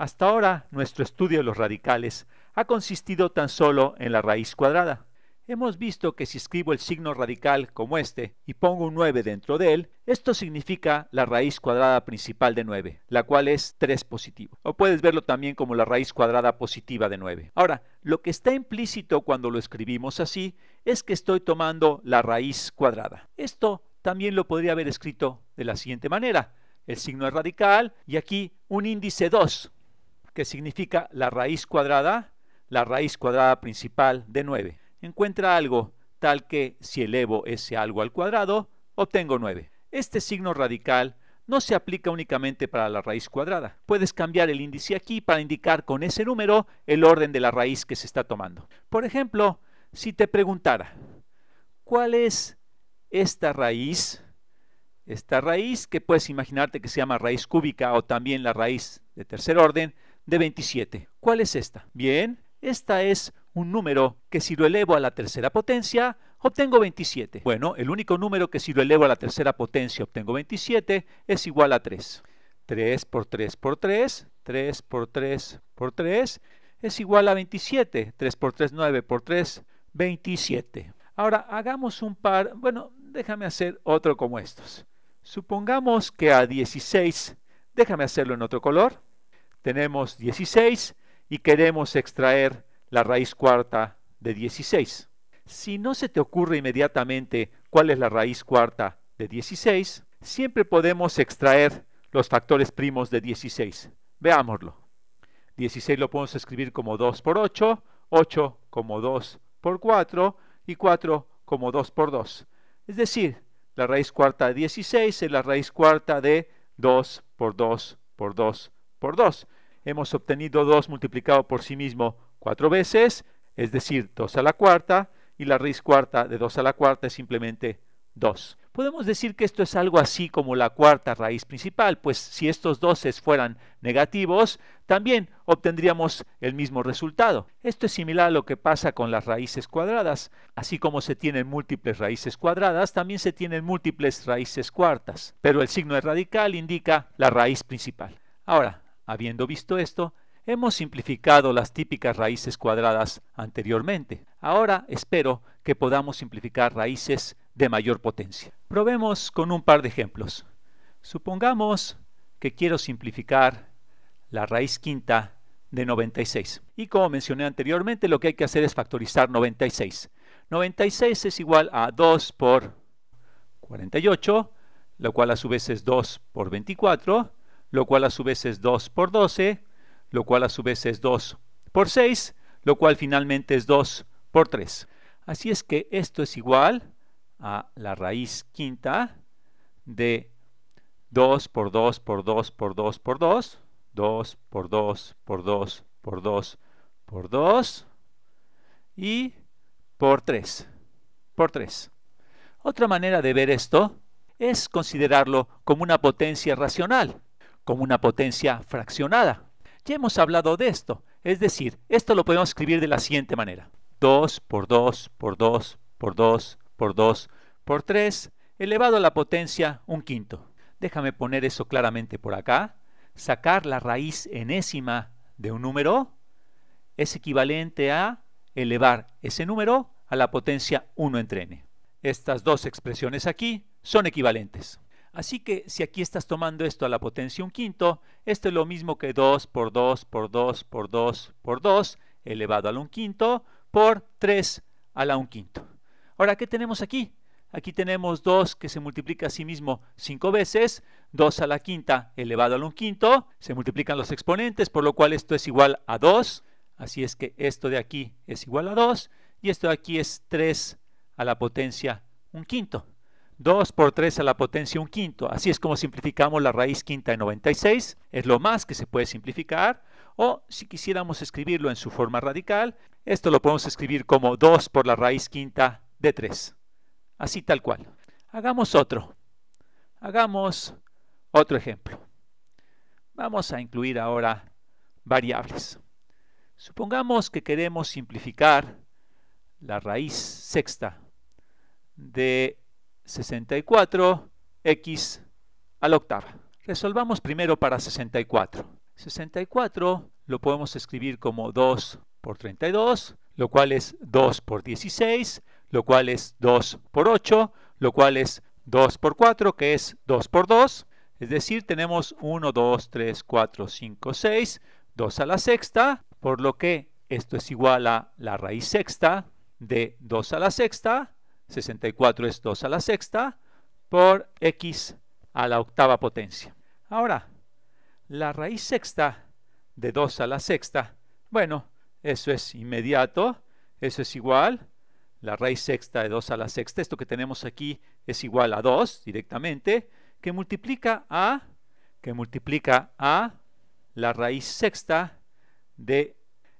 Hasta ahora, nuestro estudio de los radicales ha consistido tan solo en la raíz cuadrada. Hemos visto que si escribo el signo radical como este y pongo un 9 dentro de él, esto significa la raíz cuadrada principal de 9, la cual es 3 positivo. O puedes verlo también como la raíz cuadrada positiva de 9. Ahora, lo que está implícito cuando lo escribimos así es que estoy tomando la raíz cuadrada. Esto también lo podría haber escrito de la siguiente manera. El signo es radical y aquí un índice 2 que significa la raíz cuadrada, la raíz cuadrada principal de 9. Encuentra algo tal que si elevo ese algo al cuadrado, obtengo 9. Este signo radical no se aplica únicamente para la raíz cuadrada. Puedes cambiar el índice aquí para indicar con ese número el orden de la raíz que se está tomando. Por ejemplo, si te preguntara, ¿cuál es esta raíz? Esta raíz que puedes imaginarte que se llama raíz cúbica o también la raíz de tercer orden, de 27. ¿Cuál es esta? Bien, esta es un número que si lo elevo a la tercera potencia, obtengo 27. Bueno, el único número que si lo elevo a la tercera potencia obtengo 27 es igual a 3. 3 por 3 por 3, 3 por 3 por 3 es igual a 27. 3 por 3, 9 por 3, 27. Ahora hagamos un par, bueno, déjame hacer otro como estos. Supongamos que a 16, déjame hacerlo en otro color tenemos 16 y queremos extraer la raíz cuarta de 16. Si no se te ocurre inmediatamente cuál es la raíz cuarta de 16, siempre podemos extraer los factores primos de 16. Veámoslo. 16 lo podemos escribir como 2 por 8, 8 como 2 por 4 y 4 como 2 por 2. Es decir, la raíz cuarta de 16 es la raíz cuarta de 2 por 2 por 2 por 2. Hemos obtenido 2 multiplicado por sí mismo 4 veces, es decir, 2 a la cuarta, y la raíz cuarta de 2 a la cuarta es simplemente 2. Podemos decir que esto es algo así como la cuarta raíz principal, pues si estos doses fueran negativos, también obtendríamos el mismo resultado. Esto es similar a lo que pasa con las raíces cuadradas. Así como se tienen múltiples raíces cuadradas, también se tienen múltiples raíces cuartas, pero el signo de radical indica la raíz principal. Ahora, Habiendo visto esto, hemos simplificado las típicas raíces cuadradas anteriormente. Ahora espero que podamos simplificar raíces de mayor potencia. Probemos con un par de ejemplos. Supongamos que quiero simplificar la raíz quinta de 96. Y como mencioné anteriormente, lo que hay que hacer es factorizar 96. 96 es igual a 2 por 48, lo cual a su vez es 2 por 24, lo cual a su vez es 2 por 12, lo cual a su vez es 2 por 6, lo cual finalmente es 2 por 3. Así es que esto es igual a la raíz quinta de 2 por 2 por 2 por 2 por 2, 2 por 2 por 2 por 2 por 2 y por 3, por 3. Otra manera de ver esto es considerarlo como una potencia racional como una potencia fraccionada. Ya hemos hablado de esto, es decir, esto lo podemos escribir de la siguiente manera. 2 por 2 por 2 por 2 por 2 por 3 elevado a la potencia 1 quinto. Déjame poner eso claramente por acá. Sacar la raíz enésima de un número es equivalente a elevar ese número a la potencia 1 entre n. Estas dos expresiones aquí son equivalentes. Así que si aquí estás tomando esto a la potencia un quinto, esto es lo mismo que 2 por 2 por 2 por 2 por 2 elevado a 1 un quinto por 3 a la un quinto. Ahora, ¿qué tenemos aquí? Aquí tenemos 2 que se multiplica a sí mismo 5 veces, 2 a la quinta elevado a 1 un quinto, se multiplican los exponentes, por lo cual esto es igual a 2, así es que esto de aquí es igual a 2, y esto de aquí es 3 a la potencia un quinto. 2 por 3 a la potencia 1 quinto. Así es como simplificamos la raíz quinta de 96. Es lo más que se puede simplificar. O si quisiéramos escribirlo en su forma radical, esto lo podemos escribir como 2 por la raíz quinta de 3. Así tal cual. Hagamos otro. Hagamos otro ejemplo. Vamos a incluir ahora variables. Supongamos que queremos simplificar la raíz sexta de 64x a la octava. Resolvamos primero para 64. 64 lo podemos escribir como 2 por 32, lo cual es 2 por 16, lo cual es 2 por 8, lo cual es 2 por 4, que es 2 por 2. Es decir, tenemos 1, 2, 3, 4, 5, 6, 2 a la sexta, por lo que esto es igual a la raíz sexta de 2 a la sexta, 64 es 2 a la sexta por x a la octava potencia. Ahora, la raíz sexta de 2 a la sexta, bueno, eso es inmediato, eso es igual, la raíz sexta de 2 a la sexta, esto que tenemos aquí es igual a 2 directamente, que multiplica a, que multiplica a la raíz sexta de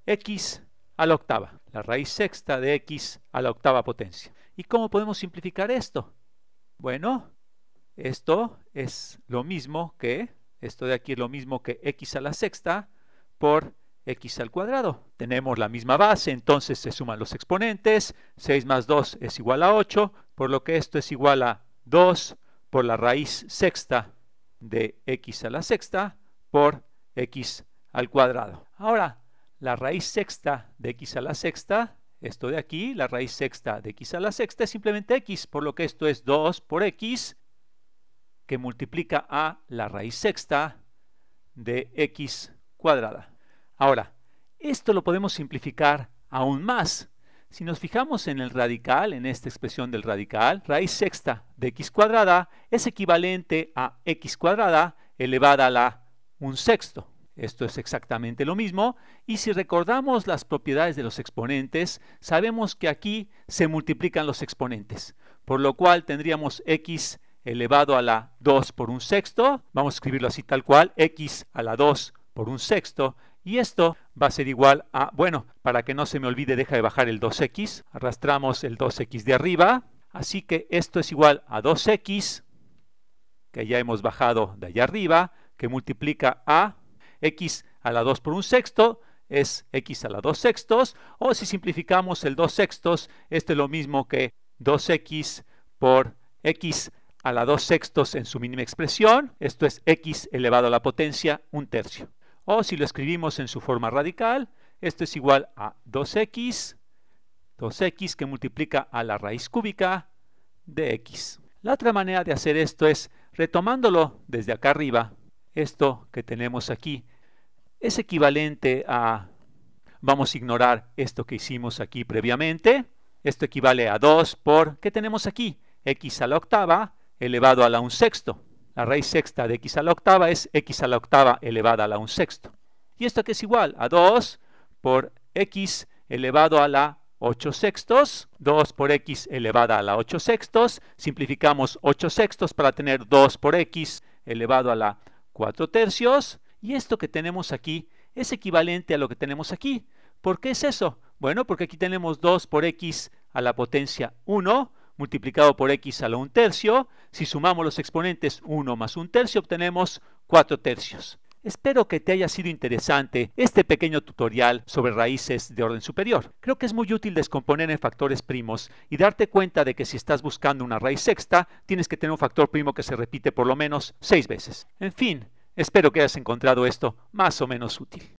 x a la octava, la raíz sexta de x a la octava potencia. ¿Y cómo podemos simplificar esto? Bueno, esto es lo mismo que, esto de aquí es lo mismo que x a la sexta por x al cuadrado. Tenemos la misma base, entonces se suman los exponentes. 6 más 2 es igual a 8, por lo que esto es igual a 2 por la raíz sexta de x a la sexta por x al cuadrado. Ahora, la raíz sexta de x a la sexta esto de aquí, la raíz sexta de x a la sexta es simplemente x, por lo que esto es 2 por x, que multiplica a la raíz sexta de x cuadrada. Ahora, esto lo podemos simplificar aún más. Si nos fijamos en el radical, en esta expresión del radical, raíz sexta de x cuadrada es equivalente a x cuadrada elevada a la un sexto. Esto es exactamente lo mismo. Y si recordamos las propiedades de los exponentes, sabemos que aquí se multiplican los exponentes, por lo cual tendríamos x elevado a la 2 por un sexto. Vamos a escribirlo así tal cual, x a la 2 por un sexto. Y esto va a ser igual a, bueno, para que no se me olvide, deja de bajar el 2x. Arrastramos el 2x de arriba. Así que esto es igual a 2x, que ya hemos bajado de allá arriba, que multiplica a x a la 2 por un sexto es x a la 2 sextos, o si simplificamos el 2 sextos, este es lo mismo que 2x por x a la 2 sextos en su mínima expresión, esto es x elevado a la potencia un tercio. O si lo escribimos en su forma radical, esto es igual a 2x, 2x que multiplica a la raíz cúbica de x. La otra manera de hacer esto es, retomándolo desde acá arriba, esto que tenemos aquí, es equivalente a, vamos a ignorar esto que hicimos aquí previamente, esto equivale a 2 por, ¿qué tenemos aquí? x a la octava elevado a la un sexto. La raíz sexta de x a la octava es x a la octava elevada a la un sexto. Y esto que es igual a 2 por x elevado a la 8 sextos, 2 por x elevada a la 8 sextos, simplificamos 8 sextos para tener 2 por x elevado a la 4 tercios, y esto que tenemos aquí es equivalente a lo que tenemos aquí. ¿Por qué es eso? Bueno, porque aquí tenemos 2 por x a la potencia 1 multiplicado por x a la 1 tercio. Si sumamos los exponentes 1 más 1 tercio, obtenemos 4 tercios. Espero que te haya sido interesante este pequeño tutorial sobre raíces de orden superior. Creo que es muy útil descomponer en factores primos y darte cuenta de que si estás buscando una raíz sexta, tienes que tener un factor primo que se repite por lo menos 6 veces. En fin, Espero que hayas encontrado esto más o menos útil.